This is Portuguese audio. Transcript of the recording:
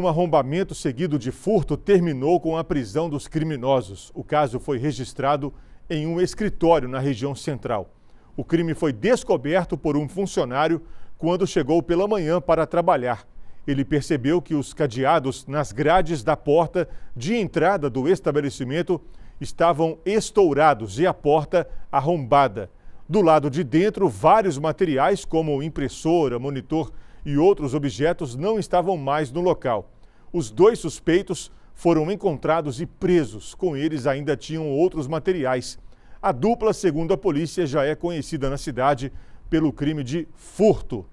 Um arrombamento seguido de furto terminou com a prisão dos criminosos. O caso foi registrado em um escritório na região central. O crime foi descoberto por um funcionário quando chegou pela manhã para trabalhar. Ele percebeu que os cadeados nas grades da porta de entrada do estabelecimento estavam estourados e a porta arrombada. Do lado de dentro, vários materiais, como impressora, monitor e outros objetos não estavam mais no local. Os dois suspeitos foram encontrados e presos. Com eles ainda tinham outros materiais. A dupla, segundo a polícia, já é conhecida na cidade pelo crime de furto.